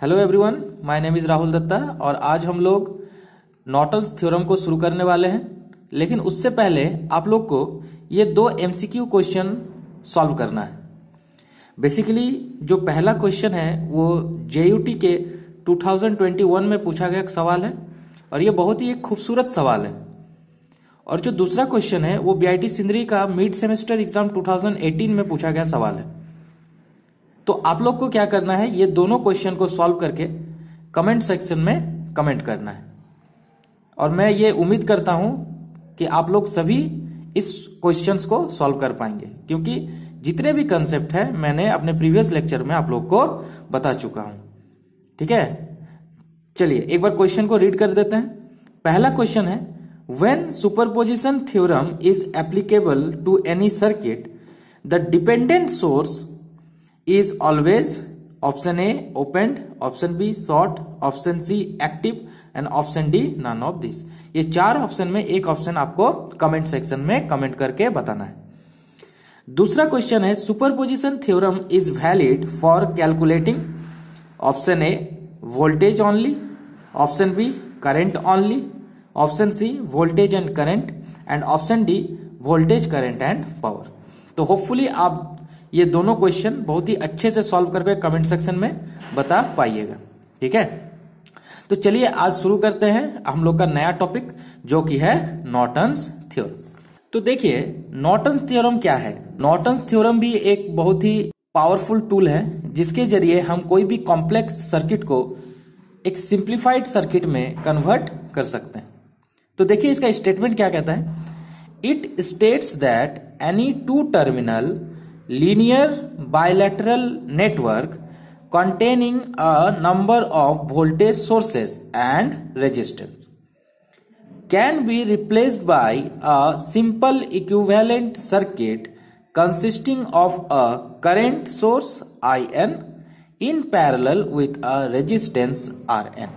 hello everyone my name is Rahul Datta और आज हम लोग नॉटन्स थ्योरम को शुरू करने वाले हैं लेकिन उससे पहले आप लोग को ये दो एमसीक्यू क्वेश्चन सॉल्व करना है बेसिकली जो पहला क्वेश्चन है वो जेयूटी के 2021 में पूछा गया एक सवाल है और ये बहुत ही एक खूबसूरत सवाल है और जो दूसरा क्वेश्चन है वो बी आई सिंदरी का मिड सेमेस्टर एग्जाम 2018 में पूछा गया सवाल है तो आप लोग को क्या करना है ये दोनों क्वेश्चन को सॉल्व करके कमेंट सेक्शन में कमेंट करना है और मैं ये उम्मीद करता हूं कि आप लोग सभी इस क्वेश्चंस को सॉल्व कर पाएंगे क्योंकि जितने भी कंसेप्ट है मैंने अपने प्रीवियस लेक्चर में आप लोग को बता चुका हूं ठीक है चलिए एक बार क्वेश्चन को रीड कर देते हैं पहला क्वेश्चन है when superposition theorem is applicable to any circuit the dependent source is always option A opened option B short option C active and option D none of this ये चार option में एक option आपको comment section में comment करके बताना है दूसरा क्वेश्चन है superposition theorem is valid for calculating option A voltage only option B current only option C voltage and current and option D voltage current and power तो hopefully आप ये दोनों क्वेश्चन बहुत ही अच्छे से सॉल्व करके कमेंट सेक्शन में बता पाइएगा ठीक है तो चलिए आज शुरू करते हैं हम लोग का नया टॉपिक जो कि है नॉर्टन्स थ्योरम तो देखिए नॉर्टन्स थ्योरम क्या है नॉर्टन्स थ्योरम भी एक बहुत ही पावरफुल टूल है जिसके जरिए हम कोई भी कॉम्प्लेक्स सर्किट को एक सिंप्लीफाइड सर्किट में कन्वर्ट कर सकते हैं तो देखिए इसका स्टेटमेंट क्या कहता है it states that any two terminal linear bilateral network containing a number of voltage sources and resistance can be replaced by a simple equivalent circuit consisting of a current source IN in parallel with a resistance RN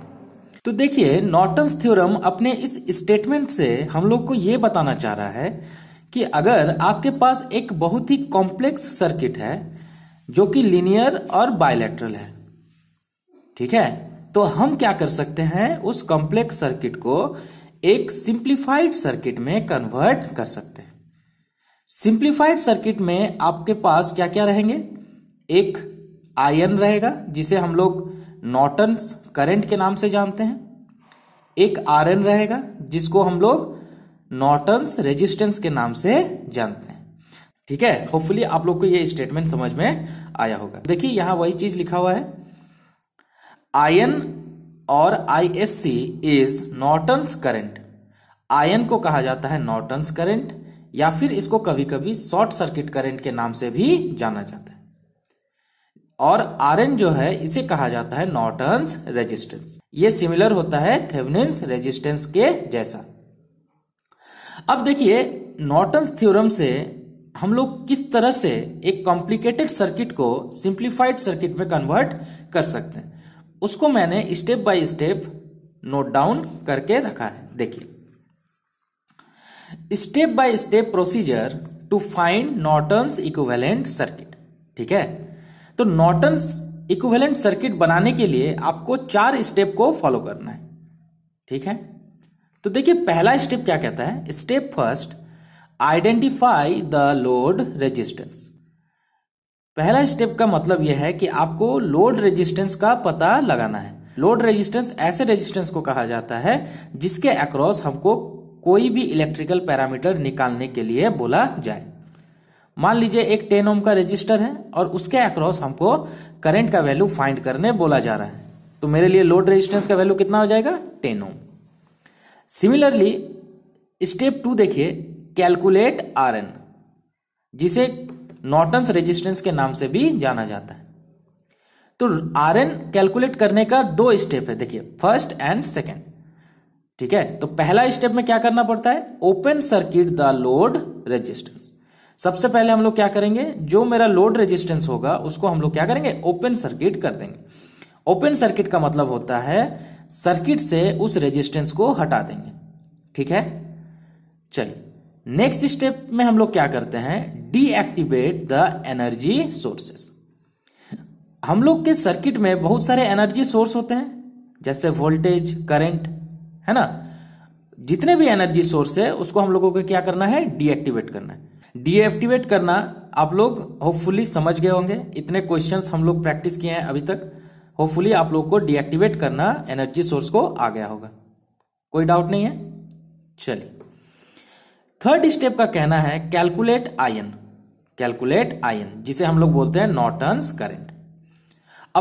तो देखिए Norton's theorem अपने इस statement से हम लोग को ये बताना चाह रहा है कि अगर आपके पास एक बहुत ही कॉम्प्लेक्स सर्किट है जो कि लीनियर और बायलैटरल है ठीक है तो हम क्या कर सकते हैं उस कॉम्प्लेक्स सर्किट को एक सिंप्लीफाइड सर्किट में कन्वर्ट कर सकते हैं सिंप्लीफाइड सर्किट में आपके पास क्या क्या रहेंगे एक आयन रहेगा जिसे हम लोग नॉर्टन करंट के नाम से जानते हैं एक आर रहेगा जिसको हम लोग नॉर्टन्स रेजिस्टेंस के नाम से जानते हैं ठीक है होपफुली आप लोग को ये स्टेटमेंट समझ में आया होगा देखिए यहां वही चीज लिखा हुआ है आयन और ISC is Norton's current I N को कहा जाता है नॉर्टन्स करंट या फिर इसको कभी कभी शॉर्ट सर्किट करंट के नाम से भी जाना जाता है और आर जो है इसे कहा जाता है नॉर्टन्स रेजिस्टेंस ये सिमिलर होता है थेवनिन्स रेजिस्टेंस के जैसा अब देखिए नॉर्टन्स थ्योरम से हम लोग किस तरह से एक कॉम्प्लिकेटेड सर्किट को सिंप्लीफाइड सर्किट में कन्वर्ट कर सकते हैं उसको मैंने step by step note down करके रखा है देखिए step by step procedure to find Norton's equivalent circuit ठीक है तो नॉर्टन्स इक्विवेलेंट सर्किट बनाने के लिए आपको चार स्टेप को फॉलो करना है ठीक है तो देखिए पहला स्टेप क्या कहता है step first identify the load resistance पहला स्टेप का मतलब यह है कि आपको लोड रेजिस्टेंस का पता लगाना है लोड रेजिस्टेंस ऐसे रेजिस्टेंस को कहा जाता है जिसके अक्रॉस हमको कोई भी इलेक्ट्रिकल पैरामीटर निकालने के लिए बोला जाए मान लीजिए एक टेन ओम का रजिस्टर है और उसके अक्रॉस हमको करंट का वैल्यू फाइंड करने बोला जा रहा है तो मेरे लिए लोड रेजिस्टेंस का वैल्यू कितना हो जाएगा ten ohm similarly step two देखिए कैलकुलेट आर एन जिसे नॉर्टन्स रेजिस्टेंस के नाम से भी जाना जाता है तो आर एन कैलकुलेट करने का दो स्टेप है देखिए फर्स्ट एंड सेकेंड ठीक है तो पहला स्टेप में क्या करना पड़ता है open circuit the load resistance सबसे पहले हम लोग क्या करेंगे जो मेरा लोड रेजिस्टेंस होगा उसको हम लोग क्या करेंगे ओपन सर्किट कर देंगे ओपन सर्किट का मतलब होता है सर्किट से उस रेजिस्टेंस को हटा देंगे ठीक है चलिए नेक्स्ट स्टेप में हम लोग क्या करते हैं डीएक्टिवेट द एनर्जी सोर्सेस हम लोग के सर्किट में बहुत सारे एनर्जी सोर्स होते हैं जैसे वोल्टेज करंट है ना जितने भी एनर्जी सोर्स है उसको हम लोगों को क्या करना है डीएक्टिवेट करना है डीएक्टिवेट करना आप लोग होपफुली समझ गए होंगे इतने क्वेश्चंस हम लोग प्रैक्टिस किए हैं अभी तक होपफुली आप लोग को डीएक्टिवेट करना एनर्जी सोर्स को आ गया होगा कोई डाउट नहीं है चलिए थर्ड स्टेप का कहना है कैलकुलेट आयन कैलकुलेट आयन जिसे हम लोग बोलते हैं नॉटन्स करंट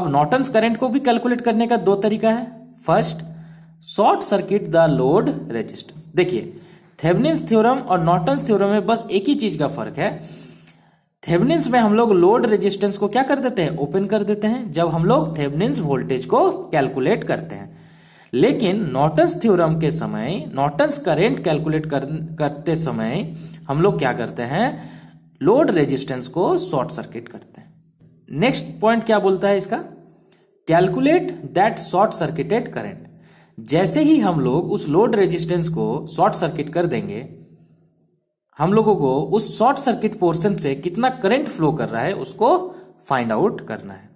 अब नॉटन्स करंट को भी कैलकुलेट करने का दो तरीका है first short circuit the load resistance देखिए थेवनिन्स थ्योरम और नॉटन्स थ्योरम में बस एक ही चीज का फर्क है थेवनिन्स में हम लोग लोड रेजिस्टेंस को क्या कर देते हैं ओपन कर देते हैं जब हम लोग थेवनिन्स वोल्टेज को कैलकुलेट करते हैं लेकिन नॉटन्स थ्योरम के समय नॉटन्स करेंट कैलकुलेट कर, करते समय हम लोग क्या करते हैं लोड रेजिस्टेंस को शॉर्ट सर्किट करते हैं नेक्स्ट पॉइंट क्या बोलता है इसका calculate that short circuited current जैसे ही हम लोग उस लोड रेजिस्टेंस को शॉर्ट सर्किट कर देंगे हम लोगों को उस शॉर्ट सर्किट पोर्शन से कितना करंट फ्लो कर रहा है उसको फाइंड आउट करना है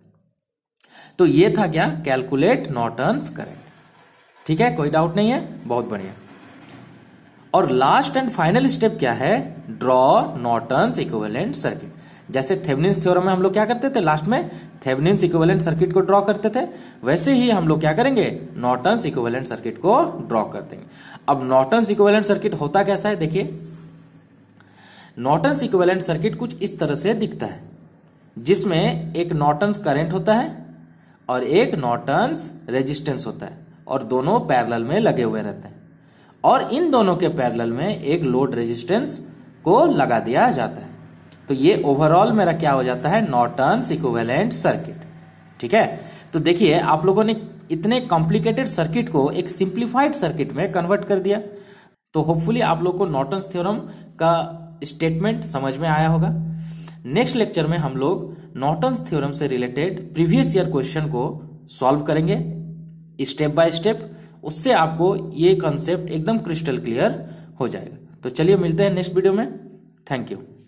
तो ये था क्या कैलकुलेट नॉटन्स करंट ठीक है कोई डाउट नहीं है बहुत बढ़िया और लास्ट एंड फाइनल स्टेप क्या है ड्रॉ नॉटन्स इक्विवेलेंट सर्किट जैसे थेवनिन थ्योरम में हम लोग क्या करते थे लास्ट में थेवनिन इक्विवेलेंट सर्किट को ड्रॉ करते थे वैसे ही हम लोग क्या करेंगे नॉटन्स इक्विवेलेंट सर्किट को ड्रॉ कर देंगे अब नॉटन्स इक्विवेलेंट सर्किट होता कैसा है देखिए नॉर्टन इक्वेलेंट सर्किट कुछ इस तरह से दिखता है जिसमें एक नॉर्टन करंट होता है और एक नॉर्टन रेजिस्टेंस होता है और दोनों पैरेलल में लगे हुए रहते हैं और इन दोनों के पैरेलल में एक लोड रेजिस्टेंस को लगा दिया जाता है तो ये ओवरऑल मेरा क्या हो जाता है नॉर्टन इक्वेलेंट सर्किट ठीक है तो देखिए आप लोगों ने इतने कॉम्प्लिकेटेड सर्किट को एक सिंप्लीफाइड सर्किट में कन्वर्ट कर दिया तो होपफुली आप लोग को नॉर्टन थ्योरम का स्टेटमेंट समझ में आया होगा नेक्स्ट लेक्चर में हम लोग नॉर्टन थ्योरम से रिलेटेड प्रीवियस ईयर क्वेश्चन को सॉल्व करेंगे स्टेप बाय स्टेप उससे आपको ये कॉन्सेप्ट एकदम क्रिस्टल क्लियर हो जाएगा तो चलिए मिलते हैं नेक्स्ट वीडियो में थैंक यू